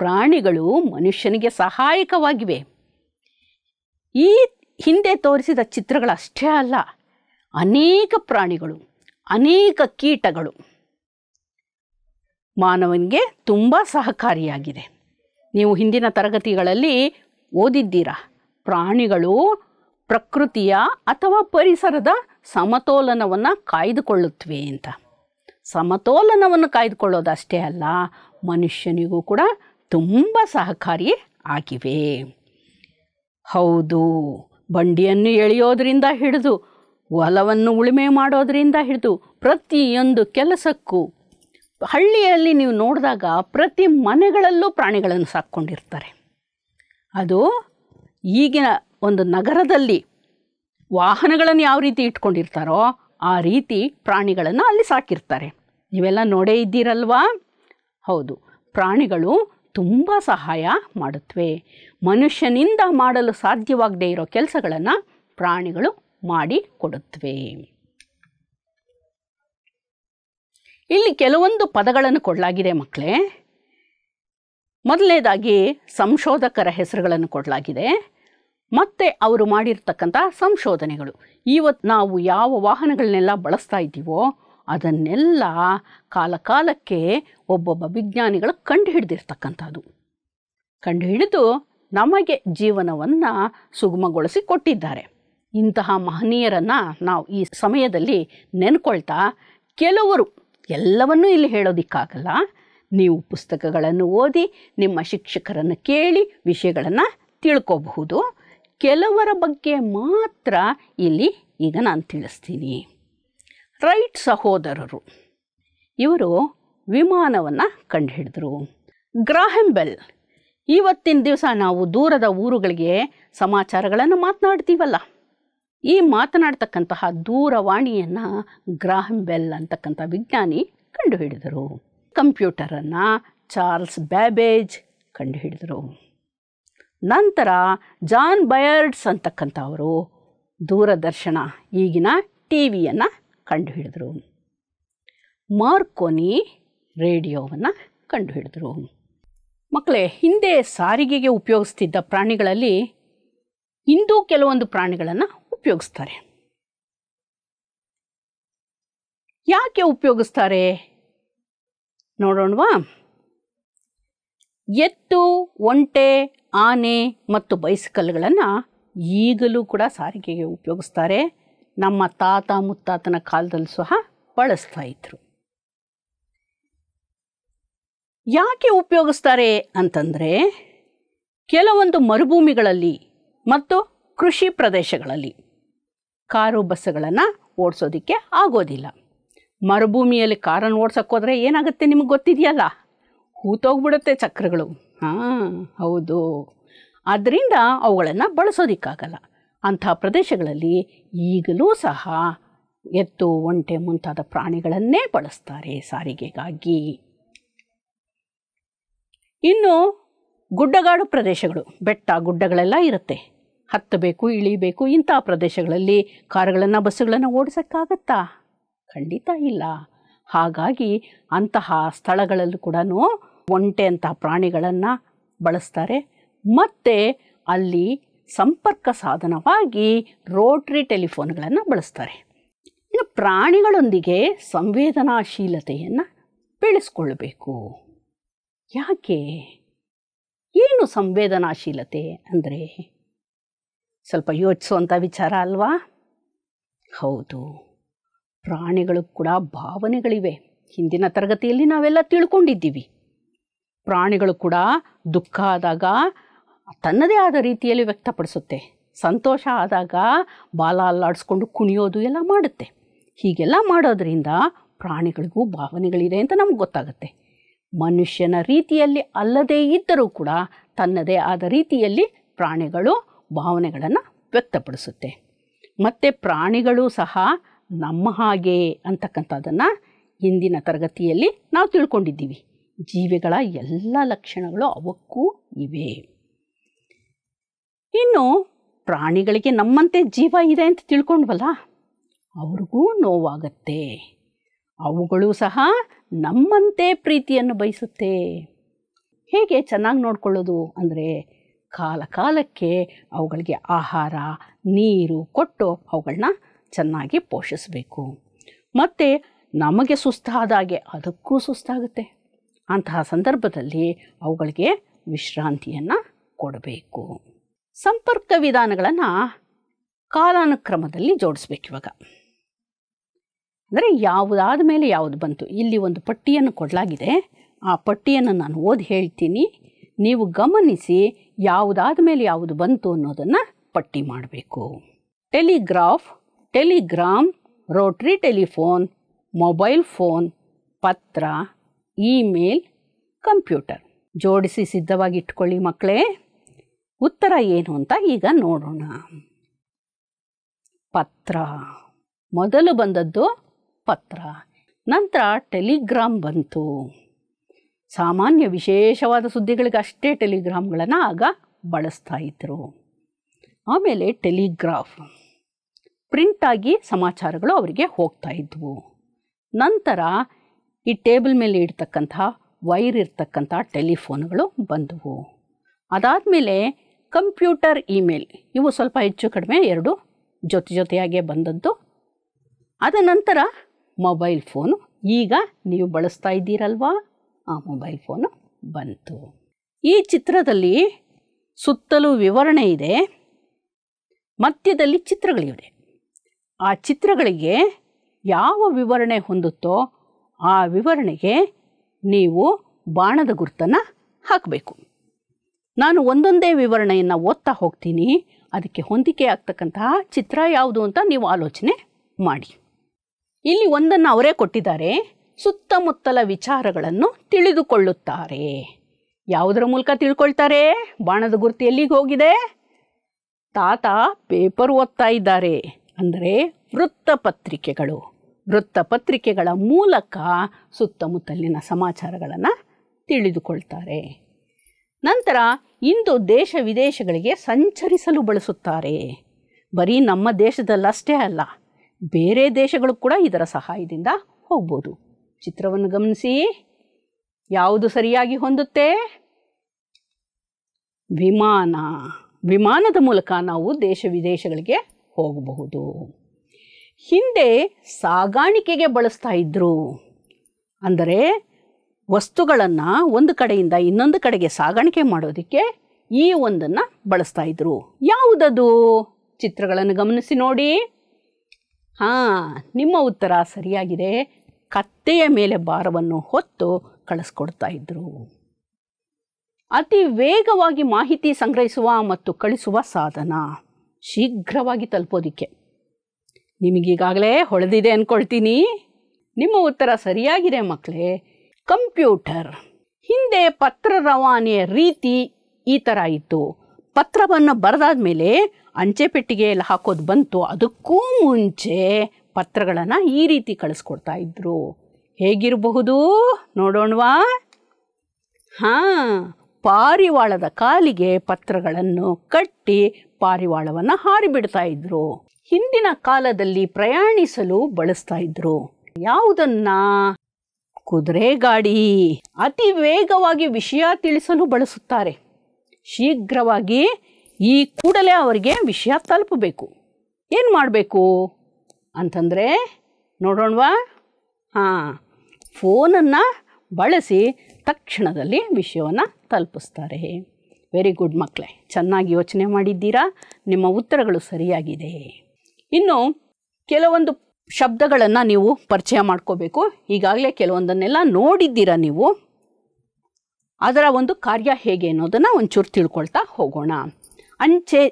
ಪ್ರಾಣಿಗಳು ಮನುಷ್ಯನಿಗೆ ಸಹಾಯಕವಾಗಿವೆ ಈ ಹಿಂದೆ ತೋರಿಸಿದ ಚಿತ್ರಗಳಷ್ಟೇ ಅಲ್ಲ ಅನೇಕ ಪ್ರಾಣಿಗಳು ಅನೇಕ ಕೀಟಗಳು ಮಾನವನಿಗೆ ತುಂಬ ಸಹಕಾರಿಯಾಗಿದೆ ನೀವು ಹಿಂದಿನ ತರಗತಿಗಳಲ್ಲಿ ಓದಿದ್ದೀರಾ ಪ್ರಾಣಿಗಳು ಪ್ರಕೃತಿಯ ಅಥವಾ ಪರಿಸರದ ಸಮತೋಲನವನ್ನು ಕಾಯ್ದುಕೊಳ್ಳುತ್ತವೆ ಅಂತ ಸಮತೋಲನವನ್ನು ಕಾಯ್ದುಕೊಳ್ಳೋದಷ್ಟೇ ಅಲ್ಲ ಮನುಷ್ಯನಿಗೂ ಕೂಡ ತುಂಬ ಸಹಕಾರಿ ಆಗಿವೆ ಹೌದು ಬಂಡಿಯನ್ನು ಎಳೆಯೋದರಿಂದ ಹಿಡಿದು ಹೊಲವನ್ನು ಉಳುಮೆ ಮಾಡೋದರಿಂದ ಹಿಡಿದು ಪ್ರತಿಯೊಂದು ಕೆಲಸಕ್ಕೂ ಹಳ್ಳಿಯಲ್ಲಿ ನೀವು ನೋಡಿದಾಗ ಪ್ರತಿ ಮನೆಗಳಲ್ಲೂ ಪ್ರಾಣಿಗಳನ್ನು ಸಾಕ್ಕೊಂಡಿರ್ತಾರೆ ಅದು ಈಗಿನ ಒಂದು ನಗರದಲ್ಲಿ ವಾಹನಗಳನ್ನು ಯಾವ ರೀತಿ ಇಟ್ಕೊಂಡಿರ್ತಾರೋ ಆ ರೀತಿ ಪ್ರಾಣಿಗಳನ್ನು ಅಲ್ಲಿ ಸಾಕಿರ್ತಾರೆ ನೀವೆಲ್ಲ ನೋಡೇ ಇದ್ದೀರಲ್ವಾ ಹೌದು ಪ್ರಾಣಿಗಳು ತುಂಬ ಸಹಾಯ ಮಾಡುತ್ತವೆ ಮನುಷ್ಯನಿಂದ ಮಾಡಲು ಸಾಧ್ಯವಾಗದೇ ಇರೋ ಕೆಲಸಗಳನ್ನು ಪ್ರಾಣಿಗಳು ಮಾಡಿ ಕೊಡುತ್ತವೆ ಇಲ್ಲಿ ಕೆಲವೊಂದು ಪದಗಳನ್ನು ಕೊಡಲಾಗಿದೆ ಮಕ್ಕಳೇ ಮೊದಲನೇದಾಗಿ ಸಂಶೋಧಕರ ಹೆಸರುಗಳನ್ನು ಕೊಡಲಾಗಿದೆ ಮತ್ತು ಅವರು ಮಾಡಿರ್ತಕ್ಕಂಥ ಸಂಶೋಧನೆಗಳು ಇವತ್ತು ನಾವು ಯಾವ ವಾಹನಗಳನ್ನೆಲ್ಲ ಬಳಸ್ತಾ ಇದ್ದೀವೋ ಅದನ್ನೆಲ್ಲ ಕಾಲಕಾಲಕ್ಕೆ ಒಬ್ಬೊಬ್ಬ ವಿಜ್ಞಾನಿಗಳು ಕಂಡುಹಿಡ್ದಿರ್ತಕ್ಕಂಥದ್ದು ಕಂಡುಹಿಡಿದು ನಮಗೆ ಜೀವನವನ್ನು ಸುಗಮಗೊಳಿಸಿ ಕೊಟ್ಟಿದ್ದಾರೆ ಇಂತಹ ಮಹನೀಯರನ್ನು ನಾವು ಈ ಸಮಯದಲ್ಲಿ ನೆನ್ಕೊಳ್ತಾ ಕೆಲವರು ಎಲ್ಲವನ್ನೂ ಇಲ್ಲಿ ಹೇಳೋದಿಕ್ಕಾಗಲ್ಲ ನೀವು ಪುಸ್ತಕಗಳನ್ನು ಓದಿ ನಿಮ್ಮ ಶಿಕ್ಷಕರನ್ನು ಕೇಳಿ ವಿಷಯಗಳನ್ನು ತಿಳ್ಕೋಬಹುದು ಕೆಲವರ ಬಗ್ಗೆ ಮಾತ್ರ ಇಲ್ಲಿ ಈಗ ನಾನು ತಿಳಿಸ್ತೀನಿ ರೈಟ್ ಸಹೋದರರು ಇವರು ವಿಮಾನವನ್ನು ಕಂಡುಹಿಡಿದ್ರು ಗ್ರಾಹೆಂಬೆಲ್ ಇವತ್ತಿನ ದಿವಸ ನಾವು ದೂರದ ಊರುಗಳಿಗೆ ಸಮಾಚಾರಗಳನ್ನು ಮಾತನಾಡ್ತೀವಲ್ಲ ಈ ಮಾತನಾಡ್ತಕ್ಕಂತಹ ದೂರವಾಣಿಯನ್ನು ಗ್ರಾಹಂ ಬೆಲ್ ಅಂತಕ್ಕಂಥ ವಿಜ್ಞಾನಿ ಕಂಡುಹಿಡಿದರು ಕಂಪ್ಯೂಟರನ್ನು ಚಾರ್ಲ್ಸ್ ಬ್ಯಾಬೇಜ್ ಕಂಡುಹಿಡಿದರು ನಂತರ ಜಾನ್ ಬಯರ್ಡ್ಸ್ ಅಂತಕ್ಕಂಥವರು ದೂರದರ್ಶನ ಈಗಿನ ಟಿ ವಿಯನ್ನು ಕಂಡುಹಿಡಿದರು ಮಾರ್ಕೋನಿ ರೇಡಿಯೋವನ್ನು ಕಂಡುಹಿಡಿದರು ಮಕ್ಕಳೇ ಹಿಂದೆ ಸಾರಿಗೆಗೆ ಉಪಯೋಗಿಸ್ತಿದ್ದ ಪ್ರಾಣಿಗಳಲ್ಲಿ ಇಂದು ಕೆಲವೊಂದು ಪ್ರಾಣಿಗಳನ್ನು ಉಪಯೋಗಿಸ್ತಾರೆ ಯಾಕೆ ಉಪಯೋಗಿಸ್ತಾರೆ ನೋಡೋಣವಾ ಎತ್ತು ಒಂಟೆ ಆನೆ ಮತ್ತು ಬೈಸಿಕಲ್ಗಳನ್ನು ಈಗಲೂ ಕೂಡ ಸಾರಿಗೆಗೆ ಉಪಯೋಗಿಸ್ತಾರೆ ನಮ್ಮ ತಾತ ಮುತ್ತಾತನ ಕಾಲದಲ್ಲಿ ಸಹ ಬಳಸ್ತಾ ಇದ್ರು ಯಾಕೆ ಉಪಯೋಗಿಸ್ತಾರೆ ಅಂತಂದರೆ ಕೆಲವೊಂದು ಮರುಭೂಮಿಗಳಲ್ಲಿ ಮತ್ತು ಕೃಷಿ ಪ್ರದೇಶಗಳಲ್ಲಿ ಕಾರು ಬಸ್ಸುಗಳನ್ನು ಓಡಿಸೋದಕ್ಕೆ ಆಗೋದಿಲ್ಲ ಮರುಭೂಮಿಯಲ್ಲಿ ಕಾರನ್ನು ಓಡ್ಸೋಕ್ಕೋದ್ರೆ ಏನಾಗುತ್ತೆ ನಿಮಗೆ ಗೊತ್ತಿದೆಯಲ್ಲ ಹೂತೋಗ್ಬಿಡುತ್ತೆ ಚಕ್ರಗಳು ಹಾಂ ಹೌದು ಆದ್ದರಿಂದ ಅವುಗಳನ್ನು ಬಳಸೋದಕ್ಕಾಗಲ್ಲ ಅಂಥ ಪ್ರದೇಶಗಳಲ್ಲಿ ಈಗಲೂ ಸಹ ಎತ್ತು ಒಂಟೆ ಮುಂತಾದ ಪ್ರಾಣಿಗಳನ್ನೇ ಬಳಸ್ತಾರೆ ಸಾರಿಗೆಗಾಗಿ ಇನ್ನು ಗುಡ್ಡಗಾಡು ಪ್ರದೇಶಗಳು ಬೆಟ್ಟ ಗುಡ್ಡಗಳೆಲ್ಲ ಇರುತ್ತೆ ಹತ್ತಬೇಕು ಇಳಿಬೇಕು ಇಂಥ ಪ್ರದೇಶಗಳಲ್ಲಿ ಕಾರುಗಳನ್ನು ಬಸ್ಸುಗಳನ್ನು ಓಡಿಸೋಕ್ಕಾಗತ್ತಾ ಖಂಡಿತ ಇಲ್ಲ ಹಾಗಾಗಿ ಅಂತಹ ಸ್ಥಳಗಳಲ್ಲೂ ಕೂಡ ಒಂಟೆ ಅಂತಹ ಪ್ರಾಣಿಗಳನ್ನು ಬಳಸ್ತಾರೆ ಮತ್ತು ಅಲ್ಲಿ ಸಂಪರ್ಕ ಸಾಧನವಾಗಿ ರೋಟ್ರಿ ಟೆಲಿಫೋನ್ಗಳನ್ನು ಬಳಸ್ತಾರೆ ಇನ್ನು ಪ್ರಾಣಿಗಳೊಂದಿಗೆ ಸಂವೇದನಾಶೀಲತೆಯನ್ನು ಬೆಳೆಸ್ಕೊಳ್ಬೇಕು ಯಾಕೆ ಏನು ಸಂವೇದನಾಶೀಲತೆ ಅಂದರೆ ಸ್ವಲ್ಪ ಯೋಚಿಸುವಂಥ ವಿಚಾರ ಅಲ್ವಾ ಹೌದು ಪ್ರಾಣಿಗಳು ಕೂಡ ಭಾವನೆಗಳಿವೆ ಹಿಂದಿನ ತರಗತಿಯಲ್ಲಿ ನಾವೆಲ್ಲ ತಿಳ್ಕೊಂಡಿದ್ದೀವಿ ಪ್ರಾಣಿಗಳು ಕೂಡ ದುಃಖ ಆದಾಗ ತನ್ನದೇ ಆದ ರೀತಿಯಲ್ಲಿ ವ್ಯಕ್ತಪಡಿಸುತ್ತೆ ಸಂತೋಷ ಆದಾಗ ಬಾಲ ಅಲ್ಲಾಡಿಸ್ಕೊಂಡು ಕುಣಿಯೋದು ಎಲ್ಲ ಮಾಡುತ್ತೆ ಹೀಗೆಲ್ಲ ಮಾಡೋದರಿಂದ ಪ್ರಾಣಿಗಳಿಗೂ ಭಾವನೆಗಳಿದೆ ಅಂತ ನಮ್ಗೆ ಗೊತ್ತಾಗುತ್ತೆ ಮನುಷ್ಯನ ರೀತಿಯಲ್ಲಿ ಅಲ್ಲದೇ ಇದ್ದರೂ ಕೂಡ ತನ್ನದೇ ಆದ ರೀತಿಯಲ್ಲಿ ಪ್ರಾಣಿಗಳು ಭಾವನೆಗಳನ್ನು ವ್ಯಕ್ತಪಡಿಸುತ್ತೆ ಮತ್ತು ಪ್ರಾಣಿಗಳು ಸಹ ನಮ್ಮ ಹಾಗೆ ಅಂತಕ್ಕಂಥದ್ದನ್ನು ಹಿಂದಿನ ತರಗತಿಯಲ್ಲಿ ನಾವು ತಿಳ್ಕೊಂಡಿದ್ದೀವಿ ಜೀವಿಗಳ ಎಲ್ಲ ಲಕ್ಷಣಗಳು ಅವಕ್ಕೂ ಇವೆ ಇನ್ನು ಪ್ರಾಣಿಗಳಿಗೆ ನಮ್ಮಂತೆ ಜೀವ ಇದೆ ಅಂತ ತಿಳ್ಕೊಂಡ್ವಲ್ಲ ಅವ್ರಿಗೂ ನೋವಾಗತ್ತೆ ಅವುಗಳು ಸಹ ನಮ್ಮಂತೆ ಪ್ರೀತಿಯನ್ನು ಬಯಸುತ್ತೆ ಹೇಗೆ ಚೆನ್ನಾಗಿ ನೋಡ್ಕೊಳ್ಳೋದು ಅಂದರೆ ಕಾಲ ಕಾಲಕ್ಕೆ ಅವುಗಳಿಗೆ ಆಹಾರ ನೀರು ಕೊಟ್ಟು ಅವುಗಳನ್ನ ಚೆನ್ನಾಗಿ ಪೋಷಿಸಬೇಕು ಮತ್ತು ನಮಗೆ ಸುಸ್ತಾದಾಗೆ ಅದಕ್ಕೂ ಸುಸ್ತಾಗುತ್ತೆ ಅಂತಹ ಸಂದರ್ಭದಲ್ಲಿ ಅವುಗಳಿಗೆ ವಿಶ್ರಾಂತಿಯನ್ನು ಕೊಡಬೇಕು ಸಂಪರ್ಕ ವಿಧಾನಗಳನ್ನು ಕಾಲಾನುಕ್ರಮದಲ್ಲಿ ಜೋಡಿಸ್ಬೇಕು ಇವಾಗ ಅಂದರೆ ಯಾವುದಾದ ಮೇಲೆ ಯಾವುದು ಬಂತು ಇಲ್ಲಿ ಒಂದು ಪಟ್ಟಿಯನ್ನು ಕೊಡಲಾಗಿದೆ ಆ ಪಟ್ಟಿಯನ್ನು ನಾನು ಓದಿ ಹೇಳ್ತೀನಿ ನೀವು ಗಮನಿಸಿ ಯಾವುದಾದ ಮೇಲೆ ಯಾವುದು ಬಂತು ಅನ್ನೋದನ್ನು ಪಟ್ಟಿ ಮಾಡಬೇಕು telegraph telegram rotary telephone mobile phone ಪತ್ರ ಇಮೇಲ್ ಕಂಪ್ಯೂಟರ್ ಜೋಡಿಸಿ ಸಿದ್ಧವಾಗಿ ಇಟ್ಕೊಳ್ಳಿ ಮಕ್ಕಳೇ ಉತ್ತರ ಏನು ಅಂತ ಈಗ ನೋಡೋಣ ಪತ್ರ ಮೊದಲು ಬಂದದ್ದು ಪತ್ರ ನಂತರ ಟೆಲಿಗ್ರಾಮ್ ಬಂತು ಸಾಮಾನ್ಯ ವಿಶೇಷವಾದ ಸುದ್ದಿಗಳಿಗೆ ಅಷ್ಟೇ ಟೆಲಿಗ್ರಾಮ್ಗಳನ್ನು ಆಗ ಬಳಸ್ತಾ ಇದ್ದರು ಆಮೇಲೆ ಟೆಲಿಗ್ರಾಫ್ ಪ್ರಿಂಟಾಗಿ ಸಮಾಚಾರಗಳು ಅವರಿಗೆ ಹೋಗ್ತಾ ಇದ್ವು ನಂತರ ಈ ಟೇಬಲ್ ಮೇಲೆ ಇಡ್ತಕ್ಕಂಥ ವೈರ್ ಇರ್ತಕ್ಕಂಥ ಟೆಲಿಫೋನ್ಗಳು ಬಂದವು ಅದಾದಮೇಲೆ ಕಂಪ್ಯೂಟರ್ ಇಮೇಲ್ ಇವು ಸ್ವಲ್ಪ ಹೆಚ್ಚು ಕಡಿಮೆ ಎರಡು ಜೊತೆ ಜೊತೆಯಾಗೇ ಬಂದದ್ದು ಅದ ನಂತರ ಮೊಬೈಲ್ ಫೋನು ಈಗ ನೀವು ಬಳಸ್ತಾ ಇದ್ದೀರಲ್ವಾ ಆ ಮೊಬೈಲ್ ಫೋನು ಬಂತು ಈ ಚಿತ್ರದಲ್ಲಿ ಸುತ್ತಲೂ ವಿವರಣೆ ಇದೆ ಮಧ್ಯದಲ್ಲಿ ಚಿತ್ರಗಳಿವೆ ಆ ಚಿತ್ರಗಳಿಗೆ ಯಾವ ವಿವರಣೆ ಹೊಂದುತ್ತೋ ಆ ವಿವರಣೆಗೆ ನೀವು ಬಾಣದ ಗುರುತನ್ನು ಹಾಕಬೇಕು ನಾನು ಒಂದೊಂದೇ ವಿವರಣೆಯನ್ನು ಓದ್ತಾ ಹೋಗ್ತೀನಿ ಅದಕ್ಕೆ ಹೊಂದಿಕೆ ಆಗ್ತಕ್ಕಂತಹ ಚಿತ್ರ ಯಾವುದು ಅಂತ ನೀವು ಆಲೋಚನೆ ಮಾಡಿ ಇಲ್ಲಿ ಒಂದನ್ನು ಅವರೇ ಕೊಟ್ಟಿದ್ದಾರೆ ಸುತ್ತಮುತ್ತಲ ವಿಚಾರಗಳನ್ನು ತಿಳಿದುಕೊಳ್ಳುತ್ತಾರೆ ಯಾವುದರ ಮೂಲಕ ತಿಳ್ಕೊಳ್ತಾರೆ ಬಾಣದ ಗುರ್ತಿ ಎಲ್ಲಿಗೆ ಹೋಗಿದೆ ತಾತ ಪೇಪರ್ ಓದ್ತಾ ಇದ್ದಾರೆ ಅಂದರೆ ವೃತ್ತಪತ್ರಿಕೆಗಳು ವೃತ್ತಪತ್ರಿಕೆಗಳ ಮೂಲಕ ಸುತ್ತಮುತ್ತಲಿನ ಸಮಾಚಾರಗಳನ್ನು ತಿಳಿದುಕೊಳ್ತಾರೆ ನಂತರ ಇಂದು ದೇಶ ವಿದೇಶಗಳಿಗೆ ಸಂಚರಿಸಲು ಬಳಸುತ್ತಾರೆ ಬರೀ ನಮ್ಮ ದೇಶದಲ್ಲಷ್ಟೇ ಅಲ್ಲ ಬೇರೆ ದೇಶಗಳು ಕೂಡ ಇದರ ಸಹಾಯದಿಂದ ಹೋಗ್ಬೋದು ಚಿತ್ರವನ್ನು ಗಮನಿಸಿ ಯಾವುದು ಸರಿಯಾಗಿ ಹೊಂದುತ್ತೆ ವಿಮಾನ ವಿಮಾನದ ಮೂಲಕ ನಾವು ದೇಶ ವಿದೇಶಗಳಿಗೆ ಹೋಗಬಹುದು ಹಿಂದೆ ಸಾಗಾಣಿಕೆಗೆ ಬಳಸ್ತಾ ಇದ್ದರು ಅಂದರೆ ವಸ್ತುಗಳನ್ನು ಒಂದು ಕಡೆಯಿಂದ ಇನ್ನೊಂದು ಕಡೆಗೆ ಸಾಗಾಣಿಕೆ ಮಾಡೋದಕ್ಕೆ ಈ ಒಂದನ್ನು ಬಳಸ್ತಾ ಇದ್ದರು ಯಾವುದದು ಚಿತ್ರಗಳನ್ನು ಗಮನಿಸಿ ನೋಡಿ ಹಾಂ ನಿಮ್ಮ ಉತ್ತರ ಸರಿಯಾಗಿದೆ ಕತ್ತೆಯ ಮೇಲೆ ಭಾರವನ್ನು ಹೊತ್ತು ಕಳಿಸ್ಕೊಡ್ತಾ ಇದ್ದರು ಅತಿ ವೇಗವಾಗಿ ಮಾಹಿತಿ ಸಂಗ್ರಹಿಸುವ ಮತ್ತು ಕಳಿಸುವ ಸಾಧನ ಶೀಘ್ರವಾಗಿ ತಲುಪೋದಿಕ್ಕೆ ನಿಮಗೀಗಾಗಲೇ ಹೊಳೆದಿದೆ ಅಂದ್ಕೊಳ್ತೀನಿ ನಿಮ್ಮ ಉತ್ತರ ಸರಿಯಾಗಿದೆ ಮಕ್ಕಳೇ ಕಂಪ್ಯೂಟರ್ ಹಿಂದೆ ಪತ್ರ ರವಾನೆಯ ರೀತಿ ಈ ಥರ ಇತ್ತು ಪತ್ರವನ್ನು ಬರೆದಾದ ಮೇಲೆ ಅಂಚೆ ಪೆಟ್ಟಿಗೆಯಲ್ಲಿ ಹಾಕೋದು ಬಂತು ಅದಕ್ಕೂ ಮುಂಚೆ ಪತ್ರಗಳನ್ನು ಈ ರೀತಿ ಕಳಿಸ್ಕೊಡ್ತಾ ಇದ್ರು ಹೇಗಿರಬಹುದು ನೋಡೋಣವಾ ಹಾಂ ಪಾರಿವಾಳದ ಕಾಲಿಗೆ ಪತ್ರಗಳನ್ನು ಕಟ್ಟಿ ಪಾರಿವಾಳವನ್ನು ಹಾರಿಬಿಡ್ತಾ ಇದ್ರು ಹಿಂದಿನ ಕಾಲದಲ್ಲಿ ಪ್ರಯಾಣಿಸಲು ಬಳಸ್ತಾ ಇದ್ರು ಯಾವುದನ್ನ ಕುದುರೆ ಗಾಡಿ ಅತಿ ವೇಗವಾಗಿ ವಿಷಯ ತಿಳಿಸಲು ಬಳಸುತ್ತಾರೆ ಶೀಘ್ರವಾಗಿ ಈ ಕೂಡಲೇ ಅವರಿಗೆ ವಿಷಯ ತಲುಪಬೇಕು ಏನು ಮಾಡಬೇಕು ಅಂತಂದರೆ ನೋಡೋಣವಾ ಹಾಂ ಫೋನನ್ನು ಬಳಸಿ ತಕ್ಷಣದಲ್ಲಿ ವಿಷಯವನ್ನು ತಲುಪಿಸ್ತಾರೆ ವೆರಿ ಗುಡ್ ಮಕ್ಕಳೇ ಚೆನ್ನಾಗಿ ಯೋಚನೆ ಮಾಡಿದ್ದೀರಾ ನಿಮ್ಮ ಉತ್ತರಗಳು ಸರಿಯಾಗಿದೆ ಇನ್ನು ಕೆಲವೊಂದು ಶಬ್ದಗಳನ್ನು ನೀವು ಪರಿಚಯ ಮಾಡ್ಕೋಬೇಕು ಈಗಾಗಲೇ ಕೆಲವೊಂದನ್ನೆಲ್ಲ ನೋಡಿದ್ದೀರಾ ನೀವು ಅದರ ಒಂದು ಕಾರ್ಯ ಹೇಗೆ ಅನ್ನೋದನ್ನು ಒಂಚೂರು ತಿಳ್ಕೊಳ್ತಾ ಹೋಗೋಣ ಅಂಚೆ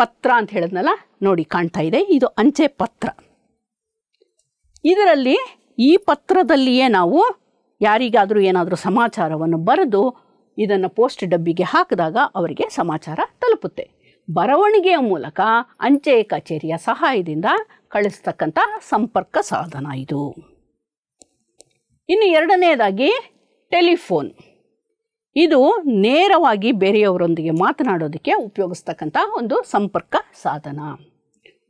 ಪತ್ರ ಅಂತ ಹೇಳಿದ್ನಲ್ಲ ನೋಡಿ ಕಾಣ್ತಾ ಇದೆ ಇದು ಅಂಚೆ ಪತ್ರ ಇದರಲ್ಲಿ ಈ ಪತ್ರದಲ್ಲಿಯೇ ನಾವು ಯಾರಿಗಾದರೂ ಏನಾದರೂ ಸಮಾಚಾರವನ್ನು ಬರೆದು ಇದನ್ನು ಪೋಸ್ಟ್ ಡಬ್ಬಿಗೆ ಹಾಕಿದಾಗ ಅವರಿಗೆ ಸಮಾಚಾರ ತಲುಪುತ್ತೆ ಬರವಣಿಗೆಯ ಮೂಲಕ ಅಂಚೆ ಕಚೇರಿಯ ಸಹಾಯದಿಂದ ಕಳಿಸ್ತಕ್ಕಂಥ ಸಂಪರ್ಕ ಸಾಧನ ಇದು ಇನ್ನು ಎರಡನೆಯದಾಗಿ ಟೆಲಿಫೋನ್ ಇದು ನೇರವಾಗಿ ಬೇರೆಯವರೊಂದಿಗೆ ಮಾತನಾಡೋದಕ್ಕೆ ಉಪಯೋಗಿಸ್ತಕ್ಕಂಥ ಒಂದು ಸಂಪರ್ಕ ಸಾಧನ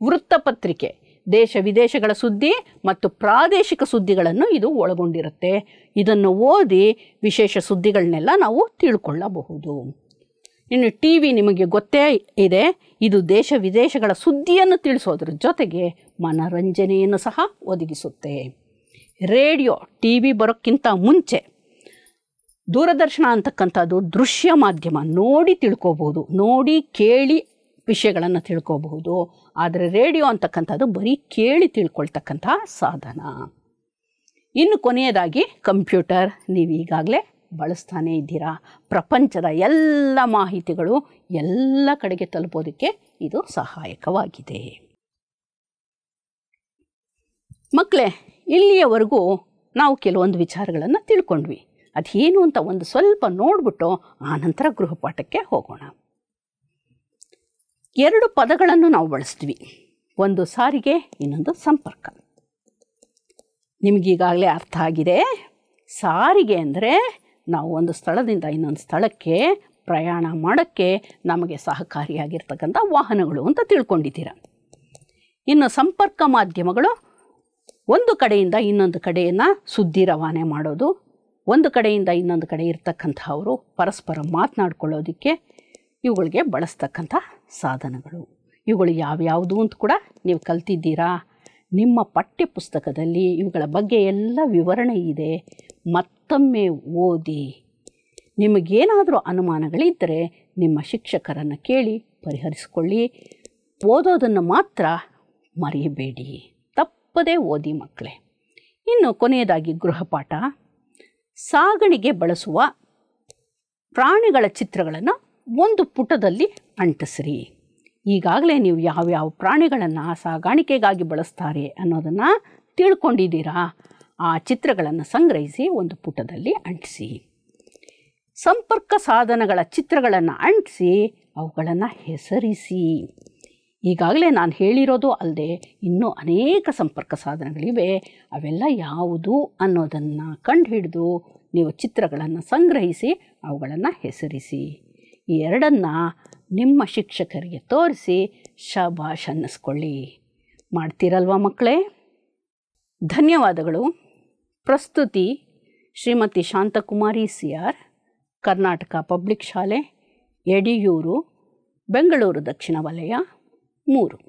ವೃತ್ತಪತ್ರಿಕೆ ದೇಶ ವಿದೇಶಗಳ ಸುದ್ದಿ ಮತ್ತು ಪ್ರಾದೇಶಿಕ ಸುದ್ದಿಗಳನ್ನು ಇದು ಒಳಗೊಂಡಿರುತ್ತೆ ಇದನ್ನು ಓದಿ ವಿಶೇಷ ಸುದ್ದಿಗಳನ್ನೆಲ್ಲ ನಾವು ತಿಳ್ಕೊಳ್ಳಬಹುದು ಇನ್ನು ಟಿ ವಿ ನಿಮಗೆ ಗೊತ್ತೇ ಇದೆ ಇದು ದೇಶ ವಿದೇಶಗಳ ಸುದ್ದಿಯನ್ನು ತಿಳಿಸೋದ್ರ ಜೊತೆಗೆ ಮನರಂಜನೆಯನ್ನು ಸಹ ಒದಗಿಸುತ್ತೆ ರೇಡಿಯೋ ಟಿ ವಿ ಬರೋಕ್ಕಿಂತ ಮುಂಚೆ ದೂರದರ್ಶನ ಅಂತಕ್ಕಂಥದ್ದು ದೃಶ್ಯ ಮಾಧ್ಯಮ ನೋಡಿ ತಿಳ್ಕೋಬೋದು ನೋಡಿ ಕೇಳಿ ವಿಷಯಗಳನ್ನು ತಿಳ್ಕೋಬಹುದು ಆದರೆ ರೇಡಿಯೋ ಅಂತಕ್ಕಂಥದ್ದು ಬರೀ ಕೇಳಿ ತಿಳ್ಕೊಳ್ತಕ್ಕಂಥ ಸಾಧನ ಇನ್ನು ಕೊನೆಯದಾಗಿ ಕಂಪ್ಯೂಟರ್ ನೀವು ಈಗಾಗಲೇ ಬಳಸ್ತಾನೆ ಇದ್ದೀರಾ ಪ್ರಪಂಚದ ಎಲ್ಲ ಮಾಹಿತಿಗಳು ಎಲ್ಲ ಕಡೆಗೆ ತಲುಪೋದಕ್ಕೆ ಇದು ಸಹಾಯಕವಾಗಿದೆ ಮಕ್ಕಳೇ ಇಲ್ಲಿಯವರೆಗೂ ನಾವು ಕೆಲವೊಂದು ವಿಚಾರಗಳನ್ನು ತಿಳ್ಕೊಂಡ್ವಿ ಅದೇನು ಅಂತ ಒಂದು ಸ್ವಲ್ಪ ನೋಡಿಬಿಟ್ಟು ಆನಂತರ ಗೃಹಪಾಠಕ್ಕೆ ಹೋಗೋಣ ಎರಡು ಪದಗಳನ್ನು ನಾವು ಬಳಸ್ತೀವಿ ಒಂದು ಸಾರಿಗೆ ಇನ್ನೊಂದು ಸಂಪರ್ಕ ನಿಮಗೀಗಾಗಲೇ ಅರ್ಥ ಆಗಿದೆ ಸಾರಿಗೆ ಅಂದರೆ ನಾವು ಒಂದು ಸ್ಥಳದಿಂದ ಇನ್ನೊಂದು ಸ್ಥಳಕ್ಕೆ ಪ್ರಯಾಣ ಮಾಡೋಕ್ಕೆ ನಮಗೆ ಸಹಕಾರಿಯಾಗಿರ್ತಕ್ಕಂಥ ವಾಹನಗಳು ಅಂತ ತಿಳ್ಕೊಂಡಿದ್ದೀರ ಇನ್ನು ಸಂಪರ್ಕ ಮಾಧ್ಯಮಗಳು ಒಂದು ಕಡೆಯಿಂದ ಇನ್ನೊಂದು ಕಡೆಯನ್ನು ಸುದ್ದಿ ರವಾನೆ ಮಾಡೋದು ಒಂದು ಕಡೆಯಿಂದ ಇನ್ನೊಂದು ಕಡೆ ಇರ್ತಕ್ಕಂಥವರು ಪರಸ್ಪರ ಮಾತನಾಡ್ಕೊಳ್ಳೋದಕ್ಕೆ ಇವುಗಳಿಗೆ ಬಳಸ್ತಕ್ಕಂಥ ಸಾಧನಗಳು ಇವುಗಳು ಯಾವ್ಯಾವುದು ಅಂತ ಕೂಡ ನೀವು ಕಲ್ತಿದ್ದೀರಾ ನಿಮ್ಮ ಪಠ್ಯಪುಸ್ತಕದಲ್ಲಿ ಇವುಗಳ ಬಗ್ಗೆ ಎಲ್ಲ ವಿವರಣೆ ಇದೆ ಮತ್ತೊಮ್ಮೆ ಓದಿ ನಿಮಗೇನಾದರೂ ಅನುಮಾನಗಳಿದ್ದರೆ ನಿಮ್ಮ ಶಿಕ್ಷಕರನ್ನು ಕೇಳಿ ಪರಿಹರಿಸಿಕೊಳ್ಳಿ ಓದೋದನ್ನು ಮಾತ್ರ ಮರೆಯಬೇಡಿ ತಪ್ಪದೇ ಓದಿ ಮಕ್ಕಳೇ ಇನ್ನು ಕೊನೆಯದಾಗಿ ಗೃಹಪಾಠ ಸಾಗಣೆಗೆ ಬಳಸುವ ಪ್ರಾಣಿಗಳ ಚಿತ್ರಗಳನ್ನು ಒಂದು ಪುಟದಲ್ಲಿ ಅಂಟಿಸ್ರಿ ಈಗಾಗಲೇ ನೀವು ಯಾವ್ಯಾವ ಪ್ರಾಣಿಗಳನ್ನು ಸಾಗಾಣಿಕೆಗಾಗಿ ಬಳಸ್ತಾರೆ ಅನ್ನೋದನ್ನು ತಿಳ್ಕೊಂಡಿದ್ದೀರಾ ಆ ಚಿತ್ರಗಳನ್ನು ಸಂಗ್ರಹಿಸಿ ಒಂದು ಪುಟದಲ್ಲಿ ಅಂಟಿಸಿ ಸಂಪರ್ಕ ಸಾಧನಗಳ ಚಿತ್ರಗಳನ್ನು ಅಂಟಿಸಿ ಅವುಗಳನ್ನು ಹೆಸರಿಸಿ ಈಗಾಗಲೇ ನಾನು ಹೇಳಿರೋದು ಅಲ್ಲದೆ ಇನ್ನೂ ಅನೇಕ ಸಂಪರ್ಕ ಸಾಧನಗಳಿವೆ ಅವೆಲ್ಲ ಯಾವುದು ಅನ್ನೋದನ್ನು ಕಂಡುಹಿಡಿದು ನೀವು ಚಿತ್ರಗಳನ್ನು ಸಂಗ್ರಹಿಸಿ ಅವುಗಳನ್ನು ಹೆಸರಿಸಿ ಈ ಎರಡನ್ನು ನಿಮ್ಮ ಶಿಕ್ಷಕರಿಗೆ ತೋರಿಸಿ ಶಬಾಷ್ ಅನ್ನಿಸ್ಕೊಳ್ಳಿ ಮಾಡ್ತೀರಲ್ವಾ ಮಕ್ಕಳೇ ಧನ್ಯವಾದಗಳು ಪ್ರಸ್ತುತಿ Shrimati Shantakumari C R Karnataka public ಶಾಲೆ ಯಡಿಯೂರು ಬೆಂಗಳೂರು ದಕ್ಷಿಣ ವಲಯ ಮೂರು